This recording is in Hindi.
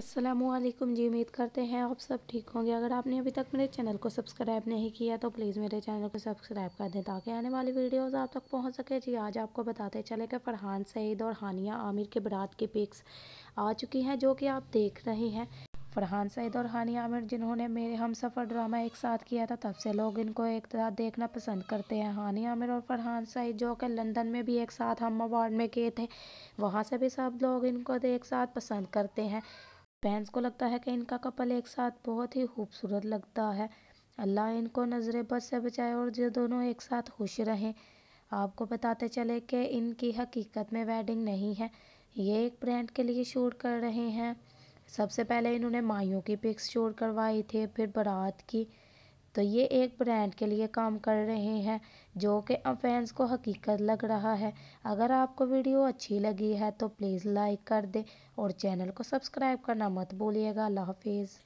असलम जी उम्मीद करते हैं आप सब ठीक होंगे अगर आपने अभी तक मेरे चैनल को सब्सक्राइब नहीं किया तो प्लीज़ मेरे चैनल को सब्सक्राइब कर दें ताकि आने वाली वीडियोस आप तक पहुंच सके जी आज आपको बताते चले कि फरहान सईद और हानिया आमिर के बरात की पिक्स आ चुकी हैं जो कि आप देख रहे हैं फरहान सईद और हानिया आमिर जिन्होंने मेरे हम सफ़र ड्रामा एक साथ किया था तब से लोग इनको एक साथ देखना पसंद करते हैं हानिया आमिर और फरहान सईद जो कि लंदन में भी एक साथ हम अवार्ड में गए थे वहाँ से भी सब लोग इनको एक साथ पसंद करते हैं फैंस को लगता है कि इनका कपल एक साथ बहुत ही खूबसूरत लगता है अल्लाह इनको नज़र बद से बचाए और जो दोनों एक साथ खुश रहें आपको बताते चले कि इनकी हकीकत में वेडिंग नहीं है ये एक ब्रांड के लिए शूट कर रहे हैं सबसे पहले इन्होंने माइयों की पिक्स शूट करवाई थी फिर बारात की तो ये एक ब्रांड के लिए काम कर रहे हैं जो कि फैंस को हकीकत लग रहा है अगर आपको वीडियो अच्छी लगी है तो प्लीज़ लाइक कर दें और चैनल को सब्सक्राइब करना मत भूलिएगा अल्लाह हाफिज़